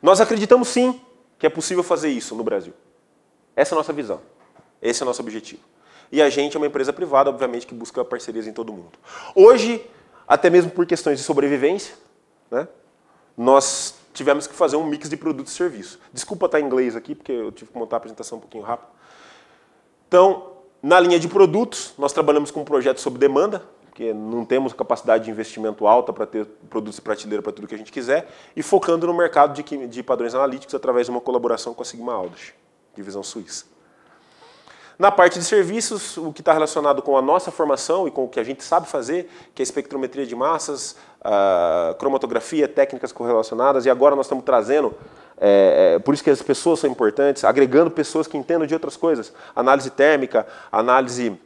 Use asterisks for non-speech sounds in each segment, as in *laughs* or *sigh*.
Nós acreditamos sim que é possível fazer isso no Brasil. Essa é a nossa visão. Esse é o nosso objetivo. E a gente é uma empresa privada, obviamente, que busca parcerias em todo o mundo. Hoje, até mesmo por questões de sobrevivência, né, nós tivemos que fazer um mix de produtos e serviços. Desculpa estar em inglês aqui, porque eu tive que montar a apresentação um pouquinho rápido. Então, na linha de produtos, nós trabalhamos com projetos sob demanda, porque não temos capacidade de investimento alta para ter produtos e prateleira para tudo que a gente quiser, e focando no mercado de, de padrões analíticos através de uma colaboração com a Sigma Aldrich, divisão suíça. Na parte de serviços, o que está relacionado com a nossa formação e com o que a gente sabe fazer, que é espectrometria de massas, ah, cromatografia, técnicas correlacionadas, e agora nós estamos trazendo é, é, por isso que as pessoas são importantes, agregando pessoas que entendam de outras coisas. Análise térmica, análise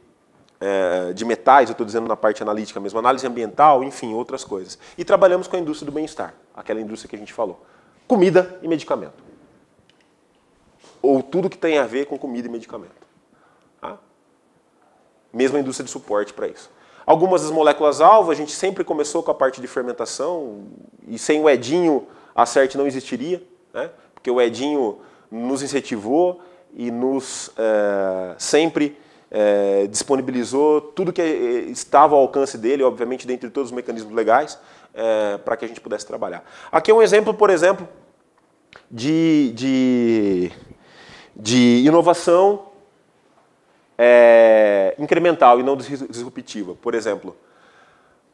é, de metais, eu estou dizendo na parte analítica mesmo, análise ambiental, enfim, outras coisas. E trabalhamos com a indústria do bem-estar, aquela indústria que a gente falou. Comida e medicamento. Ou tudo que tem a ver com comida e medicamento. Tá? Mesmo a indústria de suporte para isso. Algumas das moléculas-alvo, a gente sempre começou com a parte de fermentação, e sem o Edinho, a CERT não existiria né? porque o Edinho nos incentivou e nos é, sempre é, disponibilizou tudo que eh, estava ao alcance dele, obviamente dentre todos os mecanismos legais, é, para que a gente pudesse trabalhar. Aqui é um exemplo, por exemplo, de, de, de inovação incremental e não disruptiva. Por exemplo,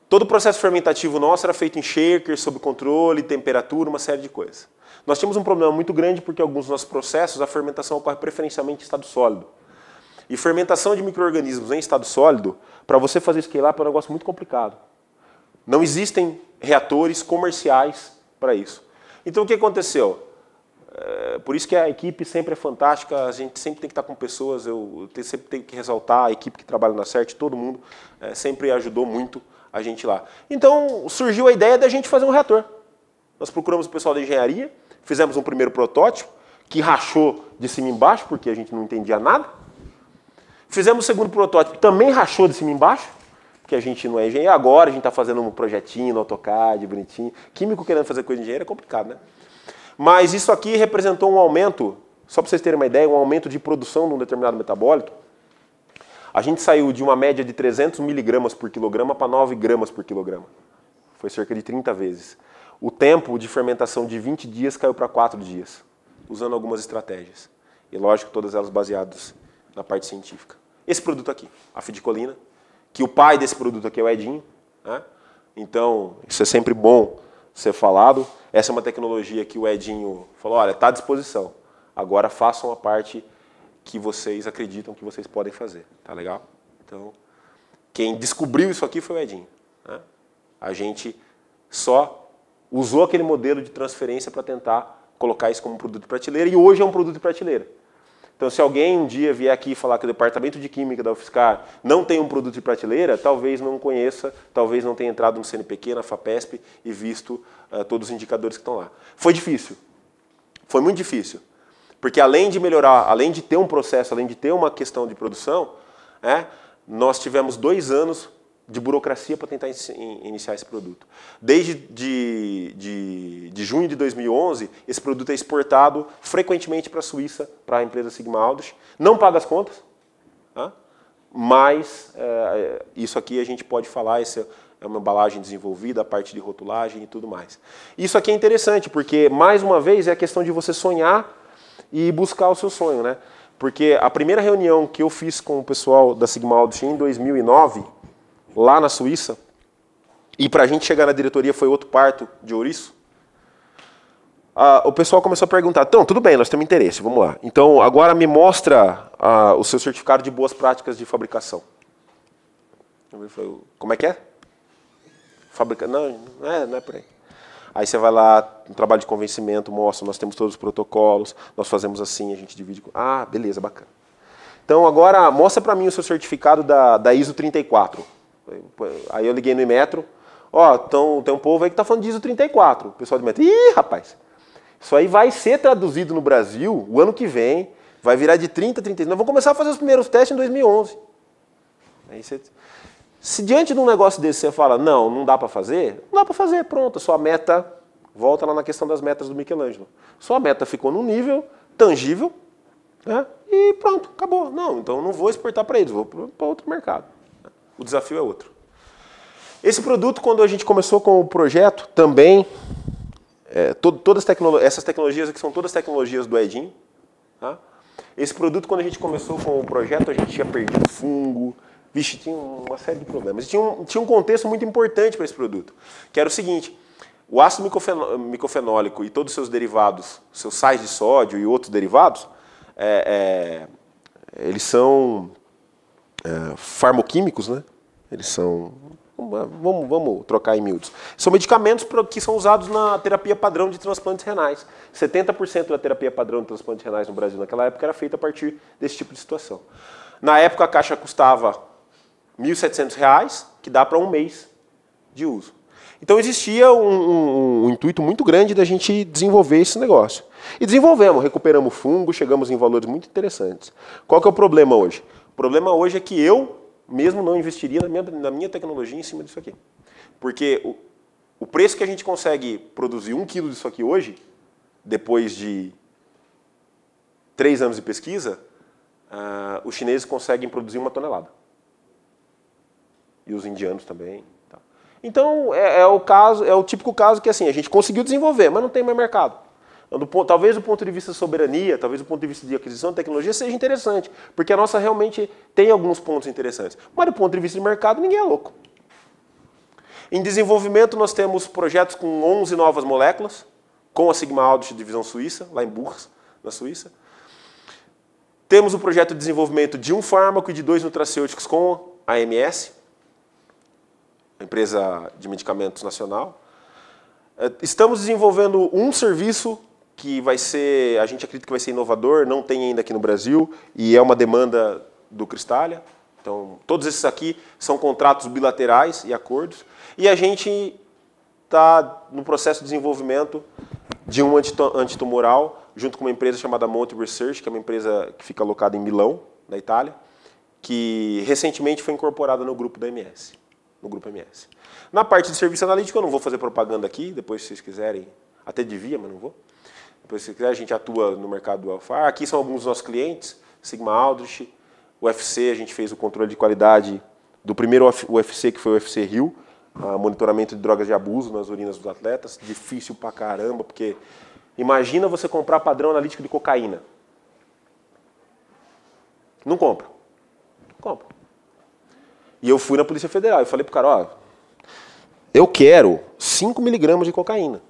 todo o processo fermentativo nosso era feito em shaker, sob controle, temperatura, uma série de coisas. Nós temos um problema muito grande porque em alguns dos nossos processos a fermentação ocorre preferencialmente em estado sólido. E fermentação de micro-organismos em estado sólido, para você fazer scale-up é um negócio muito complicado. Não existem reatores comerciais para isso. Então o que aconteceu? É, por isso que a equipe sempre é fantástica, a gente sempre tem que estar com pessoas, eu, eu sempre tenho que ressaltar a equipe que trabalha na CERT, todo mundo é, sempre ajudou muito a gente lá. Então surgiu a ideia da gente fazer um reator. Nós procuramos o pessoal da engenharia, Fizemos um primeiro protótipo, que rachou de cima embaixo, porque a gente não entendia nada. Fizemos o segundo protótipo, também rachou de cima embaixo, porque a gente não é engenheiro. Agora a gente está fazendo um projetinho no AutoCAD, bonitinho. Químico querendo fazer coisa de engenheiro é complicado, né? Mas isso aqui representou um aumento, só para vocês terem uma ideia, um aumento de produção de um determinado metabólito. A gente saiu de uma média de 300 miligramas por quilograma para 9 gramas por quilograma. Foi cerca de 30 vezes. O tempo de fermentação de 20 dias caiu para 4 dias, usando algumas estratégias. E lógico, todas elas baseadas na parte científica. Esse produto aqui, a fidicolina, que o pai desse produto aqui é o Edinho. Né? Então, isso é sempre bom ser falado. Essa é uma tecnologia que o Edinho falou, olha, está à disposição. Agora façam a parte que vocês acreditam que vocês podem fazer. Tá legal? Então, quem descobriu isso aqui foi o Edinho. Né? A gente só usou aquele modelo de transferência para tentar colocar isso como um produto prateleira e hoje é um produto prateleira. Então, se alguém um dia vier aqui falar que o departamento de química da UFSCar não tem um produto de prateleira, talvez não conheça, talvez não tenha entrado no CNPq, na FAPESP e visto uh, todos os indicadores que estão lá. Foi difícil. Foi muito difícil. Porque além de melhorar, além de ter um processo, além de ter uma questão de produção, é, nós tivemos dois anos de burocracia para tentar in iniciar esse produto. Desde de, de, de, junho de 2011, esse produto é exportado frequentemente para a Suíça, para a empresa Sigma Aldrich. Não paga as contas, tá? mas é, isso aqui a gente pode falar, essa é uma embalagem desenvolvida, a parte de rotulagem e tudo mais. Isso aqui é interessante, porque, mais uma vez, é a questão de você sonhar e buscar o seu sonho. Né? Porque a primeira reunião que eu fiz com o pessoal da Sigma Aldrich em 2009 lá na Suíça, e para a gente chegar na diretoria foi outro parto de ouriço, ah, o pessoal começou a perguntar: então, tudo bem, nós temos interesse, vamos lá. Então, agora me mostra ah, o seu certificado de boas práticas de fabricação. como é que é? Fabrica... Não, não é, não é por aí. Aí você vai lá, um trabalho de convencimento, mostra, nós temos todos os protocolos, nós fazemos assim, a gente divide. Ah, beleza, bacana. Então agora mostra para mim o seu certificado da, da ISO 34. Aí eu liguei no Imetro, ó, tão, tem um povo aí que tá falando diesel 34. O pessoal do Imetro, ih, rapaz, isso aí vai ser traduzido no Brasil o ano que vem, vai virar de 30 a Nós vamos começar a fazer os primeiros testes em 2011. Aí você... Se diante de um negócio desse você fala, não, não dá para fazer, não dá para fazer, pronto, a sua meta, volta lá na questão das metas do Michelangelo. Sua meta ficou num nível tangível, né? E pronto, acabou. Não, então não vou exportar para eles, vou para outro mercado. O desafio é outro. Esse produto, quando a gente começou com o projeto, também, é, todas essas tecnologias aqui são todas tecnologias do Edinho. Tá? Esse produto, quando a gente começou com o projeto, a gente tinha perdido fungo, vixe, tinha uma série de problemas. E tinha um, tinha um contexto muito importante para esse produto, que era o seguinte, o ácido micofenólico e todos os seus derivados, seus sais de sódio e outros derivados, é, é, eles são é, farmoquímicos, né? Eles são. Vamos, vamos trocar em miúdos. São medicamentos que são usados na terapia padrão de transplantes renais. 70% da terapia padrão de transplantes renais no Brasil naquela época era feita a partir desse tipo de situação. Na época, a caixa custava R$ 1.700, que dá para um mês de uso. Então existia um, um, um, intuito muito grande da gente desenvolver esse negócio. E desenvolvemos, recuperamos fungo, chegamos em valores muito interessantes. Qual que é o problema hoje? O problema hoje é que eu mesmo não investiria na minha, na minha tecnologia em cima disso aqui. Porque o, o preço que a gente consegue produzir um quilo disso aqui hoje, depois de três anos de pesquisa, uh, os chineses conseguem produzir uma tonelada. E os indianos também. Tá. Então é, é, o caso, é o típico caso que assim a gente conseguiu desenvolver, mas não tem mais mercado. Do ponto, talvez do ponto de vista soberania, talvez do ponto de vista de aquisição de tecnologia seja interessante, porque a nossa realmente tem alguns pontos interessantes. Mas do ponto de vista de mercado, ninguém é louco. Em desenvolvimento, nós temos projetos com 11 novas moléculas, com a Sigma Aldrich divisão suíça, lá em Burs na Suíça. Temos o projeto de desenvolvimento de um fármaco e de dois nutracêuticos com a AMS, a empresa de medicamentos nacional. Eh, estamos desenvolvendo um serviço que vai ser, a gente acredita que vai ser inovador, não tem ainda aqui no Brasil e é uma demanda do Cristália. Então, todos esses aqui são contratos bilaterais e acordos. E a gente está no processo de desenvolvimento de um antitumoral junto com uma empresa chamada Monte Research, que é uma empresa que fica alocada em Milão, na Itália, que recentemente foi incorporada no grupo da MS, no grupo MS. Na parte de serviço analítico, eu não vou fazer propaganda aqui, depois se vocês quiserem, até devia, mas não vou. Depois, se quiser, a gente atua no mercado do Alfar. Ah, aqui são alguns dos nossos clientes, Sigma Aldrich, UFC, a gente fez o controle de qualidade do primeiro UFC, que foi o UFC Rio, ah, monitoramento de drogas de abuso nas urinas dos atletas. Difícil pra caramba, porque imagina você comprar padrão analítico de cocaína. Não compra. Não compra. E eu fui na Polícia Federal e falei pro cara, ó, eu quero 5 miligramas de cocaína.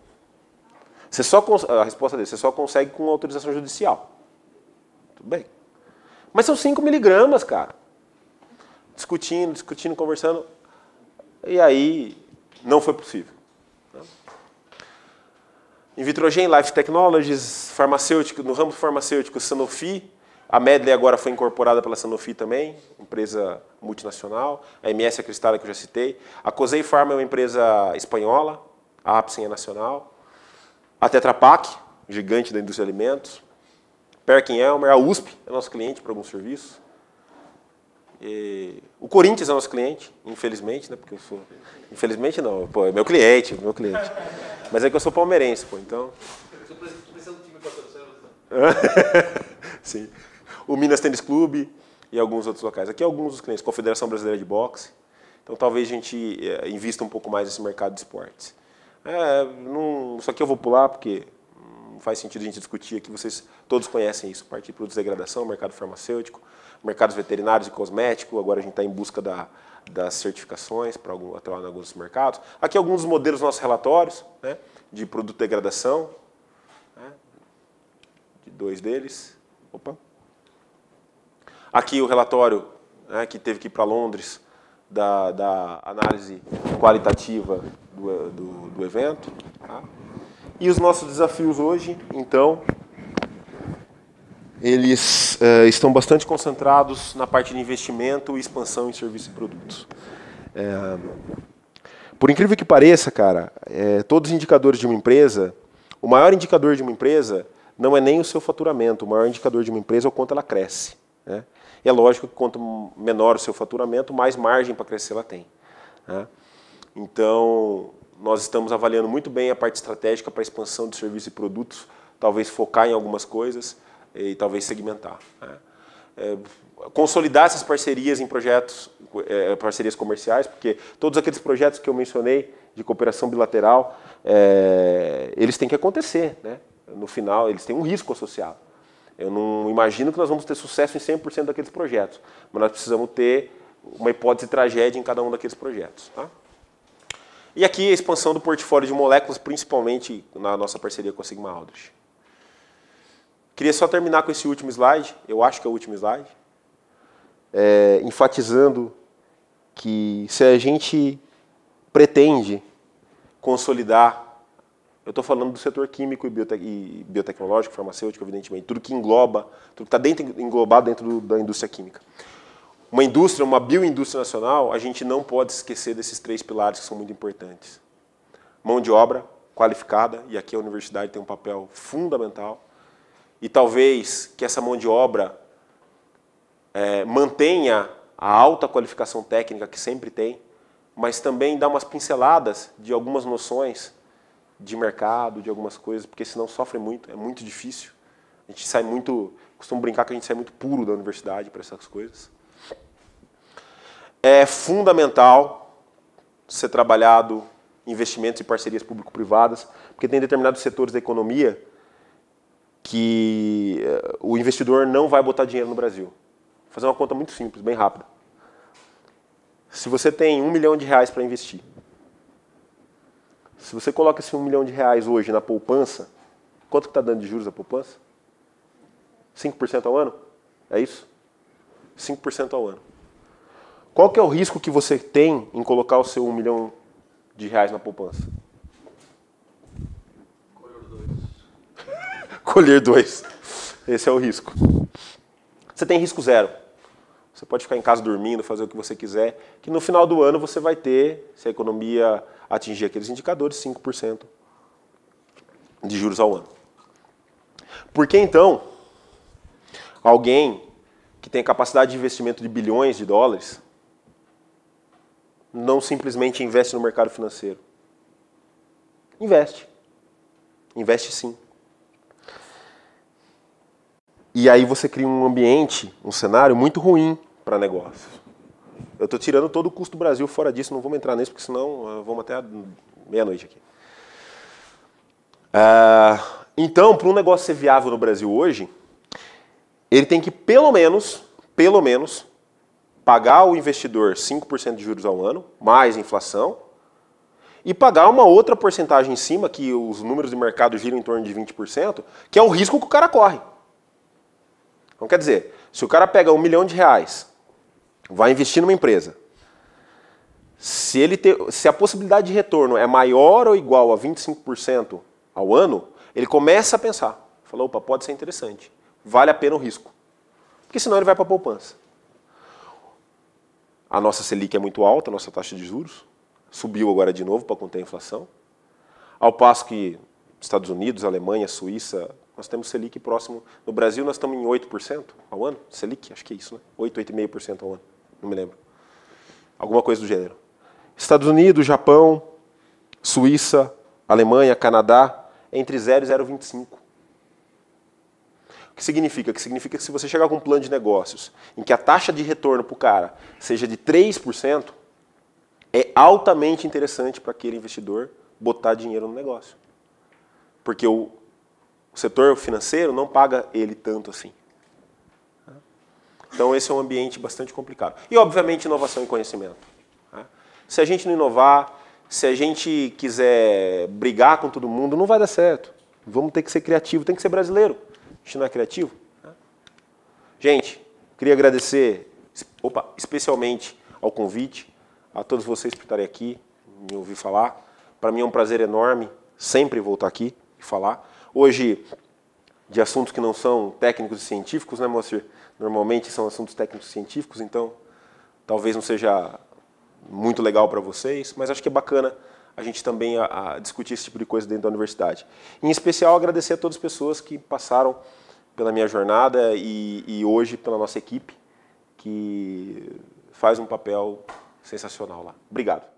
Você só a resposta dele, você só consegue com autorização judicial. Tudo bem. Mas são 5 miligramas, cara. Discutindo, discutindo, conversando. E aí, não foi possível. Né? Vitrogen, Life Technologies, farmacêutico, no ramo farmacêutico, Sanofi. A Medley agora foi incorporada pela Sanofi também, empresa multinacional. A MS Acristada, a que eu já citei. A Cosei Pharma é uma empresa espanhola. A Apsen é nacional a Tetra Pak, gigante da indústria de alimentos, Perkin Elmer, a USP é nosso cliente para alguns serviços. E o Corinthians é nosso cliente, infelizmente, né? Porque eu sou. Infelizmente não, pô, é meu cliente, meu cliente. Mas é que eu sou palmeirense, pô, então. do time né, *laughs* Sim. O Minas Tênis Clube e alguns outros locais. Aqui alguns dos clientes, Confederação Brasileira de Boxe. Então talvez a gente eh, invista um pouco mais nesse mercado de esportes. É, não, isso aqui eu vou pular porque não faz sentido a gente discutir aqui, vocês todos conhecem isso, parte de produtos de degradação, mercado farmacêutico, mercados veterinários e cosmético, agora a gente está em busca da, das certificações para algum, lá em alguns mercados. Aqui alguns dos modelos dos nossos relatórios né, de produto de degradação, né, de dois deles. Opa. Aqui o relatório né, que teve que ir para Londres da, da análise qualitativa do, do, do evento. Tá? E os nossos desafios hoje, então, eles eh, estão bastante concentrados na parte de investimento e expansão em serviços e produtos. É, por incrível que pareça, cara, é, todos os indicadores de uma empresa, o maior indicador de uma empresa não é nem o seu faturamento, o maior indicador de uma empresa é o quanto ela cresce. Né? E é lógico que quanto menor o seu faturamento, mais margem para crescer ela tem. Né? Então, nós estamos avaliando muito bem a parte estratégica para expansão de serviços e produtos, talvez focar em algumas coisas e talvez segmentar. Né? É, consolidar essas parcerias em projetos, é, parcerias comerciais, porque todos aqueles projetos que eu mencionei de cooperação bilateral, é, eles têm que acontecer, né? No final, eles têm um risco associado. Eu não imagino que nós vamos ter sucesso em 100% daqueles projetos, mas nós precisamos ter uma hipótese de tragédia em cada um daqueles projetos, tá? E aqui a expansão do portfólio de moléculas, principalmente na nossa parceria com a Sigma Aldrich. Queria só terminar com esse último slide, eu acho que é o último slide, é, enfatizando que se a gente pretende consolidar, eu estou falando do setor químico e, biote e, biotecnológico, farmacêutico, evidentemente, tudo que engloba, tudo que está dentro, englobado dentro do, da indústria química uma indústria, uma bioindústria nacional, a gente não pode esquecer desses três pilares que são muito importantes. Mão de obra qualificada, e aqui a universidade tem um papel fundamental, e talvez que essa mão de obra é, mantenha a alta qualificação técnica que sempre tem, mas também dá umas pinceladas de algumas noções de mercado, de algumas coisas, porque senão sofre muito, é muito difícil. A gente sai muito, costumo brincar que a gente sai muito puro da universidade para essas coisas é fundamental ser trabalhado investimentos e parcerias público-privadas, porque tem determinados setores da economia que eh, o investidor não vai botar dinheiro no Brasil. Vou fazer uma conta muito simples, bem rápida. Se você tem um milhão de reais para investir, se você coloca esse um milhão de reais hoje na poupança, quanto está dando de juros a poupança? 5% ao ano? É isso? 5% ao ano. Qual que é o risco que você tem em colocar o seu 1 um milhão de reais na poupança? Colher dois. Colher dois. Esse é o risco. Você tem risco zero. Você pode ficar em casa dormindo, fazer o que você quiser, que no final do ano você vai ter, se a economia atingir aqueles indicadores, 5% de juros ao ano. Por que então alguém que tem capacidade de investimento de bilhões de dólares não simplesmente investe no mercado financeiro. Investe. Investe sim. E aí você cria um ambiente, um cenário muito ruim para negócios. Eu estou tirando todo o custo do Brasil fora disso, não vamos entrar nisso, porque senão ah, vamos até meia-noite aqui. Uh, então, para um negócio ser viável no Brasil hoje, ele tem que pelo menos, pelo menos, pagar o investidor 5% de juros ao ano, mais inflação, e pagar uma outra porcentagem em cima, que os números de mercado giram em torno de 20%, que é o risco que o cara corre. Então, quer dizer, se o cara pega um milhão de reais, vai investir numa empresa, se, ele ter, se a possibilidade de retorno é maior ou igual a 25% ao ano, ele começa a pensar. Falou, opa, pode ser interessante. Vale a pena o risco. Porque senão ele vai para a poupança. A nossa Selic é muito alta, a nossa taxa de juros subiu agora de novo para conter a inflação. Ao passo que Estados Unidos, Alemanha, Suíça, nós temos Selic próximo. No Brasil, nós estamos em 8% ao ano. Selic, acho que é isso, né? 8, 8,5% ao ano. Não me lembro. Alguma coisa do gênero. Estados Unidos, Japão, Suíça, Alemanha, Canadá, entre 0 e 0,25. O que significa? Que significa que se você chegar com um plano de negócios em que a taxa de retorno para o cara seja de 3%, é altamente interessante para aquele investidor botar dinheiro no negócio. Porque o, o setor financeiro não paga ele tanto assim. Então esse é um ambiente bastante complicado. E obviamente inovação e conhecimento. Tá? Se a gente não inovar, se a gente quiser brigar com todo mundo, não vai dar certo. Vamos ter que ser criativo, tem que ser brasileiro gente não é criativo? Gente, queria agradecer opa, especialmente ao convite, a todos vocês por estarem aqui, me ouvir falar. Para mim é um prazer enorme sempre voltar aqui e falar. Hoje, de assuntos que não são técnicos e científicos, né, Moacir? Normalmente são assuntos técnicos e científicos, então talvez não seja muito legal para vocês, mas acho que é bacana a gente também a, a discutir esse tipo de coisa dentro da universidade. Em especial, agradecer a todas as pessoas que passaram pela minha jornada e, e hoje pela nossa equipe, que faz um papel sensacional lá. Obrigado.